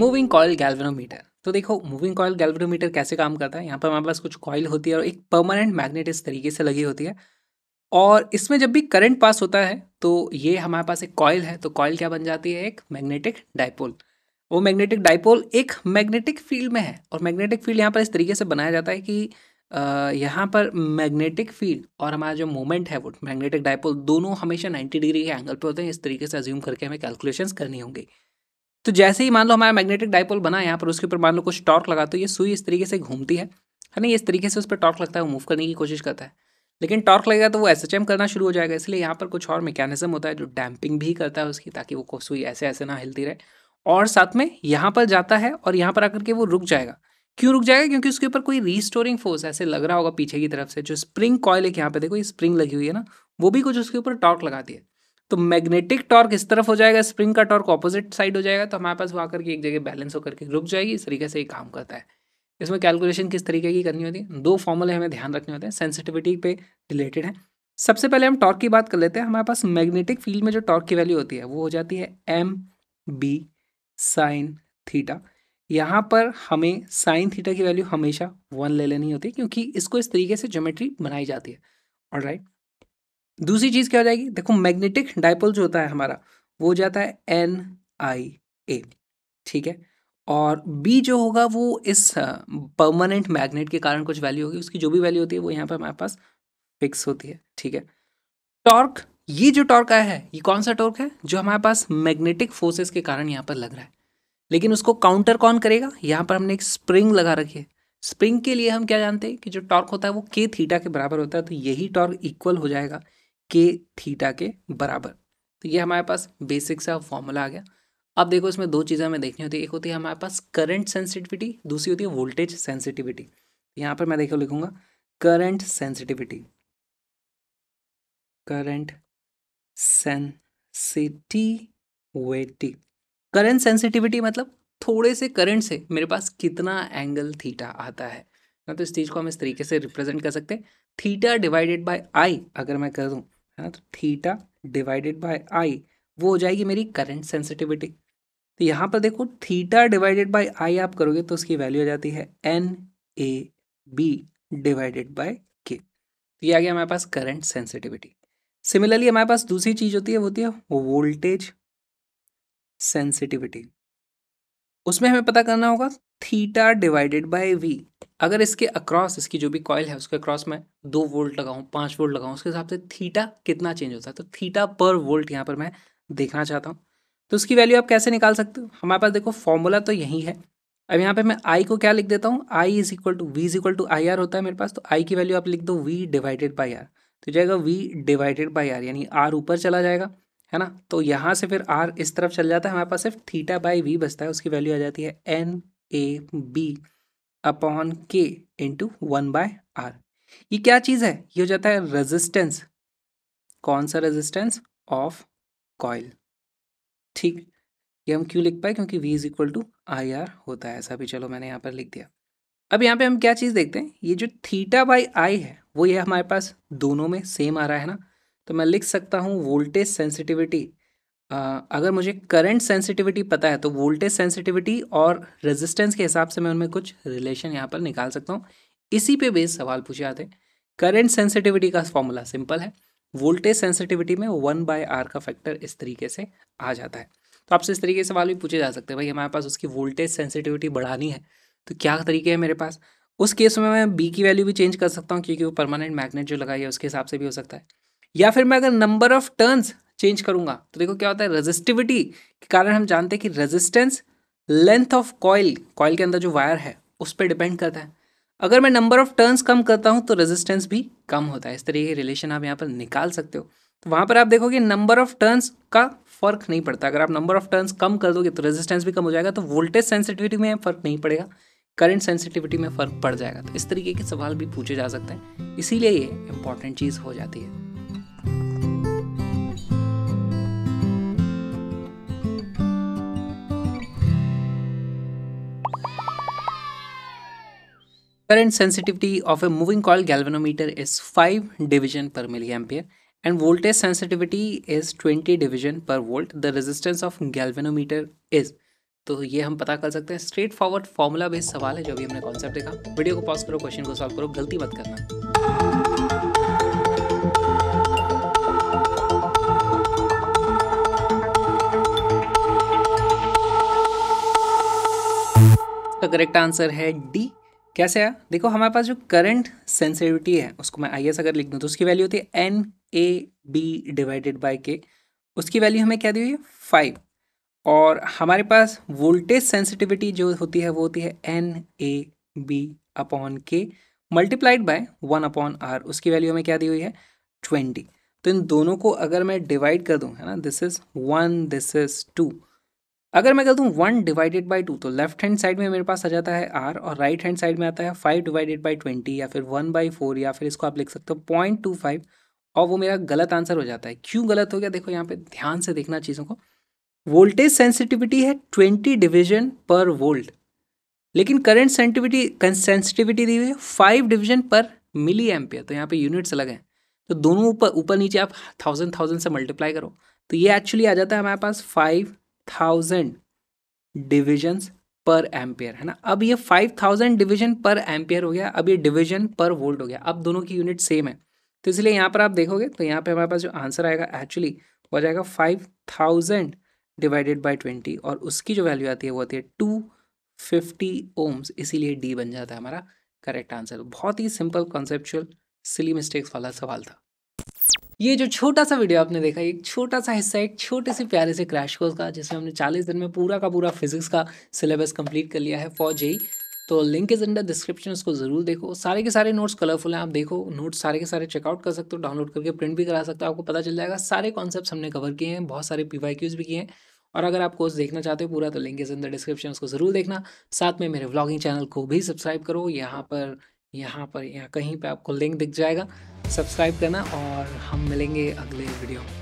Moving coil galvanometer तो देखो moving coil galvanometer कैसे काम करता है यहाँ पर हमारे पास कुछ कॉयल होती है और एक परमानेंट मैग्नेट इस तरीके से लगी होती है और इसमें जब भी करंट पास होता है तो ये हमारे पास एक कॉयल है तो कॉयल क्या बन जाती है एक मैग्नेटिक डायपोल वो मैग्नेटिक डायपोल एक मैग्नेटिक फील्ड में है और मैग्नेटिक फील्ड यहाँ पर इस तरीके से बनाया जाता है कि यहाँ पर मैग्नेटिक फील्ड और हमारा जो मोमेंट है वो मैग्नेटिक डाइपोल दोनों हमेशा 90 डिग्री के एंगल पे होते हैं इस तरीके से अज्यूम करके हमें कैलकुलेशंस करनी होंगी तो जैसे ही मान लो हमारा मैग्नेटिक डायपोल बना यहाँ पर उसके ऊपर मान लो कुछ टॉर्क लगा तो ये सुई इस तरीके से घूमती है है ना इस तरीके से उस पर टॉर्क लगता है वो मूव करने की कोशिश करता है लेकिन टॉर्क लगेगा तो वो एस एच एम करना शुरू हो जाएगा इसलिए यहाँ पर कुछ और मैकेनिज्म होता है जो डैम्पिंग भी करता है उसकी ताकि वो सुई ऐसे ऐसे ना हिलती रहे और साथ में यहाँ पर जाता है और यहाँ पर आकर के वो रुक जाएगा क्यों रुक जाएगा क्योंकि उसके ऊपर कोई रीस्टोरिंग फोर्स ऐसे लग रहा होगा पीछे की तरफ से जो स्प्रिंग कॉयल एक यहाँ पे देखो ये स्प्रिंग लगी हुई है ना वो भी कुछ उसके ऊपर टॉर्क लगाती है तो मैग्नेटिक टॉर्क इस तरफ हो जाएगा स्प्रिंग का टॉर्क ऑपोजिट साइड हो जाएगा तो हमारे पास वहाँ करके एक जगह बैलेंस होकर के रुक जाएगी इस तरीके से ये काम करता है इसमें कैलकुलेशन किस तरीके की करनी होती है दो फॉर्मूले हमें ध्यान रखने होते हैं सेंसिटिविटी पे रिलेटेड है सबसे पहले हम टॉर्क की बात कर लेते हैं हमारे पास मैग्नेटिक फील्ड में जो टॉर्क की वैल्यू होती है वो हो जाती है एम बी साइन थीटा यहाँ पर हमें साइन थीटा की वैल्यू हमेशा वन ले लेनी होती है क्योंकि इसको इस तरीके से ज्योमेट्री बनाई जाती है और राइट दूसरी चीज़ क्या हो जाएगी देखो मैग्नेटिक डायपोल जो होता है हमारा वो जाता है एन आई ए ठीक है और बी जो होगा वो इस परमानेंट मैग्नेट के कारण कुछ वैल्यू होगी उसकी जो भी वैल्यू होती है वो यहाँ पर हमारे पास फिक्स होती है ठीक है टॉर्क ये जो टॉर्क आया है ये कौन सा टॉर्क है जो हमारे पास मैग्नेटिक फोर्सेस के कारण यहाँ पर लग रहा है लेकिन उसको काउंटर कौन करेगा यहाँ पर हमने एक स्प्रिंग लगा रखी है स्प्रिंग के लिए हम क्या जानते हैं कि जो टॉर्क होता है वो के थीटा के बराबर होता है तो यही टॉर्क इक्वल हो जाएगा के थीटा के बराबर तो ये हमारे पास बेसिक सा फॉर्मूला आ गया अब देखो इसमें दो चीज़ें हमें देखनी होती है एक होती है हमारे पास करंट सेंसिटिविटी दूसरी होती है वोल्टेज सेंसिटिविटी यहाँ पर मैं देखो लिखूंगा current sensitivity current sensitivity current sensitivity मतलब थोड़े से करंट से मेरे पास कितना एंगल थीटा आता है ना तो इस चीज़ को हम इस तरीके से रिप्रेजेंट कर सकते हैं थीटा डिवाइडेड बाय आई अगर मैं कर दूँ है ना तो थीटा डिवाइडेड बाय आई वो हो जाएगी मेरी करंट सेंसिटिविटी तो यहाँ पर देखो थीटा डिवाइडेड बाय आई आप करोगे तो उसकी वैल्यू हो जाती है N A B divided by K तो ये आ गया हमारे पास करंट सेंसिटिविटी सिमिलरली हमारे पास दूसरी चीज़ होती है वो होती है वोल्टेज सेंसिटिविटी उसमें हमें पता करना होगा थीटा डिवाइडेड बाय वी अगर इसके अक्रॉस इसकी जो भी कॉयल है उसके अक्रॉस मैं दो वोल्ट लगाऊँ पाँच वोल्ट लगाऊँ उसके हिसाब से थीटा कितना चेंज होता है तो थीटा पर वोल्ट यहाँ पर मैं देखना चाहता हूँ तो उसकी वैल्यू आप कैसे निकाल सकते हो हमारे पास देखो फॉर्मूला तो यही है अब यहाँ पर मैं आई को क्या लिख देता हूँ I is equal to V is equal to I R होता है मेरे पास तो आई की वैल्यू आप लिख दो वी डिवाइडेड बाई आर तो जाएगा वी डिवाइडेड बाई आर यानी आर ऊपर चला जाएगा है ना तो यहाँ से फिर आर इस तरफ चल जाता है हमारे पास सिर्फ थीटा बाई वी बचता है उसकी वैल्यू आ जाती है N A B upon K into one by R ये क्या चीज़ है ये हो जाता है रेजिस्टेंस कौन सा रेजिस्टेंस ऑफ कॉयल ठीक ये हम क्यों लिख पाए क्योंकि V is equal to I R होता है ऐसा भी चलो मैंने यहाँ पर लिख दिया अब यहाँ पे हम क्या चीज़ देखते हैं ये जो थीटा बाई आई है वो ये हमारे पास दोनों में सेम आ रहा है ना तो मैं लिख सकता हूँ वोल्टेज सेंसिटिविटी अगर मुझे करंट सेंसिटिविटी पता है तो वोल्टेज सेंसिटिविटी और रेजिस्टेंस के हिसाब से मैं उनमें कुछ रिलेशन यहाँ पर निकाल सकता हूँ इसी पे बेस सवाल पूछे जाते हैं करंट सेंसिटिविटी का फॉर्मूला सिंपल है वोल्टेज सेंसिटिविटी में वन बाय आर का फैक्टर इस तरीके से आ जाता है तो आपसे इस तरीके से सवाल भी पूछे जा सकते हैं भाई हमारे पास उसकी वोल्टेज सेंसिटिविटी बढ़ानी है तो क्या तरीके है मेरे पास उस केस में मैं बी की वैल्यू भी चेंज कर सकता हूँ क्योंकि वो परमानेंट मैग्नेट जो लगाई है उसके हिसाब से भी हो सकता है या फिर मैं अगर नंबर ऑफ टर्न्स चेंज करूंगा तो देखो क्या होता है रजिस्टिविटी के कारण हम जानते हैं कि resistance length of coil coil के अंदर जो वायर है उस पर डिपेंड करता है अगर मैं नंबर ऑफ टर्न्स कम करता हूँ तो रेजिस्टेंस भी कम होता है इस तरीके के रिलेशन आप यहाँ पर निकाल सकते हो तो वहाँ पर आप देखोगे नंबर ऑफ टर्न्स का फर्क नहीं पड़ता अगर आप नंबर ऑफ टर्न्स कम कर दोगे तो रेजिस्टेंस भी कम हो जाएगा तो वोल्टेज सेंसिटिविटी में फर्क नहीं पड़ेगा करंट सेंसिटिविटी में फ़र्क पड़ जाएगा तो इस तरीके के सवाल भी पूछे जा सकते हैं इसीलिए ये इंपॉर्टेंट चीज़ हो जाती है Current sensitivity of a moving coil galvanometer is 5 division per milliampere and voltage sensitivity is 20 division per volt. The resistance of galvanometer is तो ये हम पता कर सकते हैं स्ट्रेट फॉरवर्ड फॉर्मूला बेस्ड सवाल है जो भी हमने कॉन्सेप्ट देखा वीडियो को पॉज करो क्वेश्चन को सॉल्व करो गलती मत करना इसका करेक्ट आंसर है डी कैसे आया देखो हमारे पास जो करंट सेंसिटिविटी है उसको मैं आई अगर लिख दूँ तो उसकी वैल्यू होती है N A B divided by K उसकी वैल्यू हमें क्या दी हुई है फाइव और हमारे पास वोल्टेज सेंसिटिविटी जो होती है वो होती है N A B upon K multiplied by one upon R उसकी वैल्यू हमें क्या दी हुई है ट्वेंटी तो इन दोनों को अगर मैं डिवाइड कर दूँ है ना this is one this is two अगर मैं कह दूँ वन डिवाइडेड बाई टू तो लेफ्ट हैंड साइड में मेरे पास आ जाता है आर और राइट हैंड साइड में आता है फाइव डिवाइडेड बाई ट्वेंटी या फिर वन बाई फोर या फिर इसको आप लिख सकते हो पॉइंट टू फाइव और वो मेरा गलत आंसर हो जाता है क्यों गलत हो गया देखो यहाँ पे ध्यान से देखना चीज़ों को वोल्टेज सेंसिटिविटी है ट्वेंटी डिविज़न पर वोल्ट लेकिन करेंट सेंटिविटी सेंसिटिविटी दी हुई है फाइव डिविज़न पर मिली एम्पियर तो यहाँ पे यूनिट्स अलग हैं तो दोनों ऊपर ऊपर नीचे आप थाउजेंड थाउजेंड से मल्टीप्लाई करो तो ये एक्चुअली आ जाता है हमारे पास फाइव थाउजेंड डिविजन्स पर एम्पेयर है ना अब ये फाइव थाउजेंड डिविजन पर एम्पेयर हो गया अब ये डिविजन पर वोल्ट हो गया अब दोनों की यूनिट सेम है तो इसलिए यहाँ पर आप देखोगे तो यहाँ पे हमारे पास जो आंसर आएगा एक्चुअली वो आ जाएगा five thousand divided by twenty और उसकी जो वैल्यू आती है वो आती है टू फिफ्टी ओम्स इसीलिए डी बन जाता है हमारा करेक्ट आंसर बहुत ही सिंपल कॉन्सेप्चुअल सिली मिस्टेक्स वाला सवाल था ये जो छोटा सा वीडियो आपने देखा एक छोटा सा हिस्सा एक छोटे से प्यारे से क्रैश कोर्स का जिसमें हमने चालीस दिन में पूरा का पूरा फिजिक्स का सिलेबस कंप्लीट कर लिया है फॉर जेई e. तो लिंक इज अंडर डिस्क्रिप्शन उसको ज़रूर देखो सारे के सारे नोट्स कलरफुल हैं आप देखो नोट्स सारे के सारे चेकआउट कर सकते हो डाउनलोड करके प्रिंट भी करा सकते हो आपको पता चल जाएगा सारे कॉन्सेप्ट हमने कवर किए हैं बहुत सारे पी भी किए हैं और अगर आप कोर्स देखना चाहते हो पूरा तो link is in the description उसको ज़रूर देखना साथ में मेरे व्लॉगिंग चैनल को भी सब्सक्राइब करो यहाँ पर यहाँ पर यहाँ कहीं पर आपको लिंक दिख जाएगा सब्सक्राइब करना और हम मिलेंगे अगले वीडियो में